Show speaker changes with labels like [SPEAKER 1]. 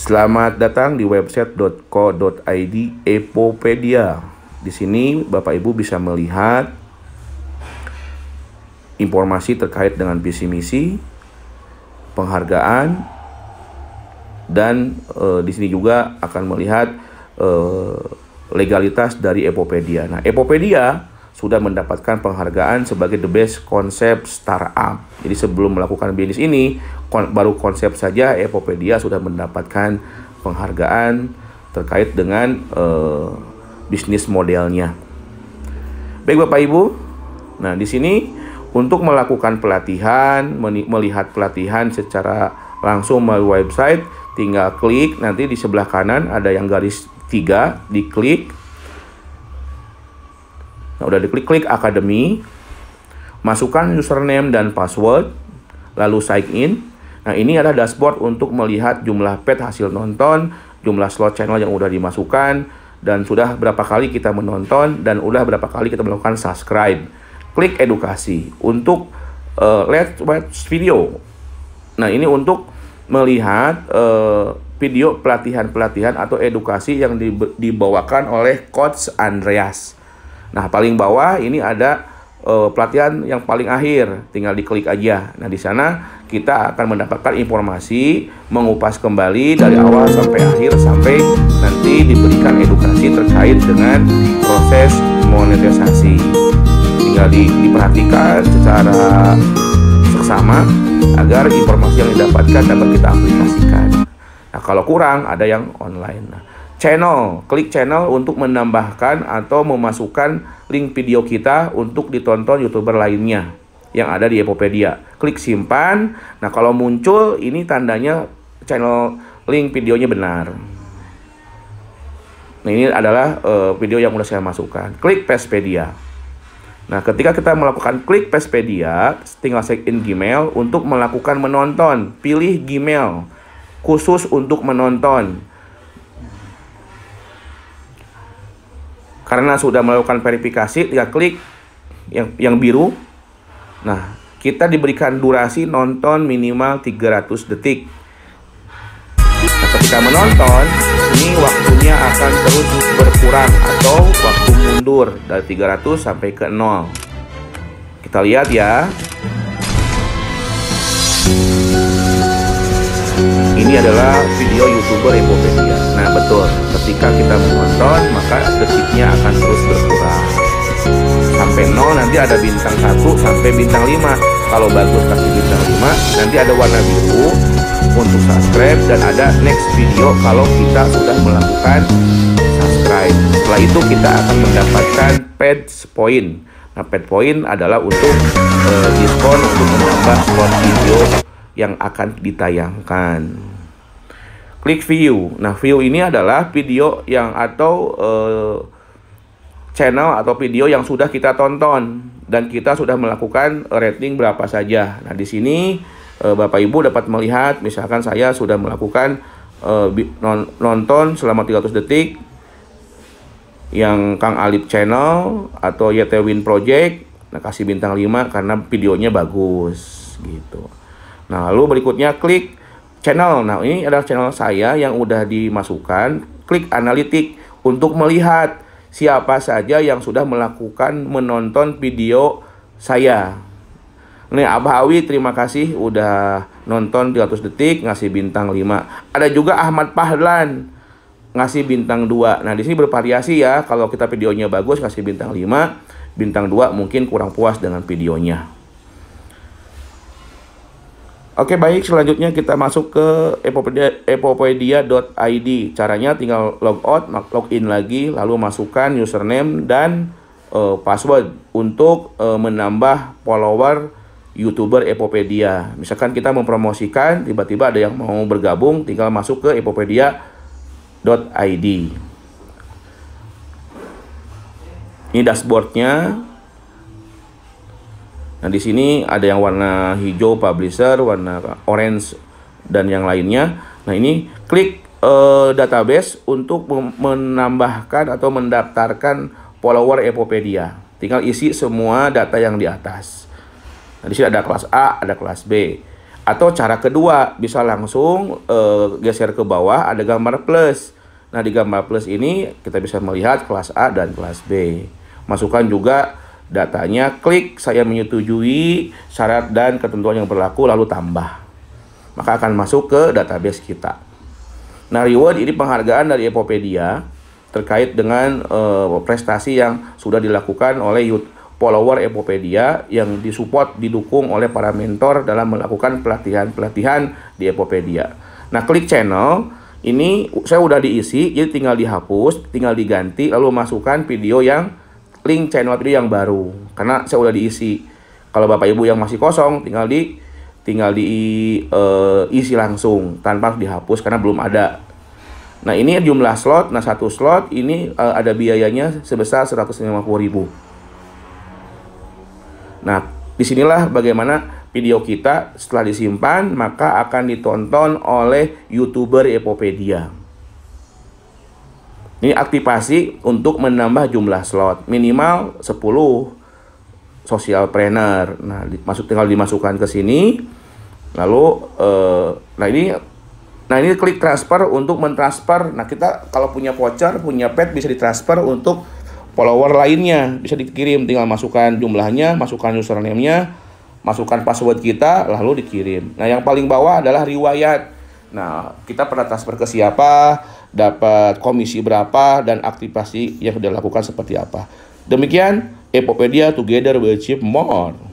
[SPEAKER 1] Selamat datang di website.co.id Epopedia. Di sini Bapak Ibu bisa melihat informasi terkait dengan visi misi, penghargaan, dan e, di sini juga akan melihat e, legalitas dari Epopedia. Nah, Epopedia sudah mendapatkan penghargaan sebagai the best konsep startup. Jadi sebelum melakukan bisnis ini, kon baru konsep saja Epopedia sudah mendapatkan penghargaan terkait dengan uh, bisnis modelnya. Baik Bapak Ibu. Nah, di sini untuk melakukan pelatihan, melihat pelatihan secara langsung melalui website, tinggal klik nanti di sebelah kanan ada yang garis tiga, diklik Nah, udah diklik-klik Akademi, masukkan username dan password, lalu sign in. Nah, ini adalah dashboard untuk melihat jumlah pet hasil nonton, jumlah slot channel yang udah dimasukkan, dan sudah berapa kali kita menonton, dan udah berapa kali kita melakukan subscribe. Klik edukasi untuk uh, eh, let's watch video. Nah, ini untuk melihat uh, video pelatihan-pelatihan atau edukasi yang dibawakan oleh Coach Andreas. Nah, paling bawah ini ada uh, pelatihan yang paling akhir, tinggal diklik aja. Nah, di sana kita akan mendapatkan informasi, mengupas kembali dari awal sampai akhir sampai nanti diberikan edukasi terkait dengan proses monetisasi. Tinggal di, diperhatikan secara seksama agar informasi yang didapatkan dapat kita aplikasikan. Nah, kalau kurang ada yang online. Nah, channel. Klik channel untuk menambahkan atau memasukkan link video kita untuk ditonton YouTuber lainnya yang ada di Epopedia. Klik simpan. Nah, kalau muncul ini tandanya channel link videonya benar. Nah, ini adalah uh, video yang sudah saya masukkan. Klik Paspedia. Nah, ketika kita melakukan klik Paspedia, tinggal sign in Gmail untuk melakukan menonton. Pilih Gmail khusus untuk menonton. Karena sudah melakukan verifikasi, tinggal klik yang yang biru. Nah, kita diberikan durasi nonton minimal 300 detik. Nah, ketika menonton, ini waktunya akan terus berkurang atau waktu mundur dari 300 sampai ke 0. Kita lihat ya. Ini adalah video YouTuber yang detiknya akan terus berkurang sampai nol nanti ada bintang satu sampai bintang 5 kalau bagus kasih bintang 5 nanti ada warna biru untuk subscribe dan ada next video kalau kita sudah melakukan subscribe setelah itu kita akan mendapatkan page point nah page point adalah untuk uh, diskon untuk menambah spot video yang akan ditayangkan klik view. Nah, view ini adalah video yang atau uh, channel atau video yang sudah kita tonton dan kita sudah melakukan rating berapa saja. Nah, di sini uh, Bapak Ibu dapat melihat misalkan saya sudah melakukan eh, non nonton selama 300 detik yang Kang Alip Channel atau YTWin Project. Nah, kasih bintang 5 karena videonya bagus gitu. Nah, lalu berikutnya klik channel. Nah, ini adalah channel saya yang udah dimasukkan. Klik analitik untuk melihat siapa saja yang sudah melakukan menonton video saya. Nih Abah Awi terima kasih udah nonton 300 detik ngasih bintang 5. Ada juga Ahmad Pahlan ngasih bintang 2. Nah, di sini bervariasi ya. Kalau kita videonya bagus ngasih bintang 5, bintang 2 mungkin kurang puas dengan videonya. Oke baik selanjutnya kita masuk ke epopedia.id Caranya tinggal log out, log lagi lalu masukkan username dan uh, password Untuk uh, menambah follower youtuber epopedia Misalkan kita mempromosikan tiba-tiba ada yang mau bergabung tinggal masuk ke epopedia.id Ini dashboardnya Nah, di sini ada yang warna hijau publisher, warna orange dan yang lainnya. Nah, ini klik uh, database untuk menambahkan atau mendaftarkan follower Epopedia. Tinggal isi semua data yang di atas. Nah, di sini ada kelas A, ada kelas B. Atau cara kedua, bisa langsung uh, geser ke bawah ada gambar plus. Nah, di gambar plus ini kita bisa melihat kelas A dan kelas B. Masukkan juga datanya, klik saya menyetujui syarat dan ketentuan yang berlaku lalu tambah. Maka akan masuk ke database kita. Nah, reward ini penghargaan dari Epopedia terkait dengan uh, prestasi yang sudah dilakukan oleh youth follower Epopedia yang disupport didukung oleh para mentor dalam melakukan pelatihan-pelatihan di Epopedia. Nah, klik channel ini saya sudah diisi, jadi tinggal dihapus, tinggal diganti lalu masukkan video yang link channel video yang baru karena saya udah diisi. Kalau Bapak Ibu yang masih kosong tinggal di tinggal diisi eh, uh, langsung tanpa dihapus karena belum ada. Nah, ini jumlah slot. Nah, satu slot ini uh, ada biayanya sebesar 150.000. Nah, disinilah bagaimana video kita setelah disimpan maka akan ditonton oleh YouTuber Epopedia. Ini aktivasi untuk menambah jumlah slot minimal 10 social planner. Nah, masuk tinggal dimasukkan ke sini. Lalu eh, nah ini nah ini klik transfer untuk mentransfer. Nah, kita kalau punya voucher, punya pet bisa ditransfer untuk follower lainnya. Bisa dikirim tinggal masukkan jumlahnya, masukkan username-nya, masukkan password kita lalu dikirim. Nah, yang paling bawah adalah riwayat Nah, kita pernah transfer ke siapa, dapat komisi berapa, dan aktivasi yang sudah dilakukan seperti apa. Demikian, Epopedia Together Will Achieve More.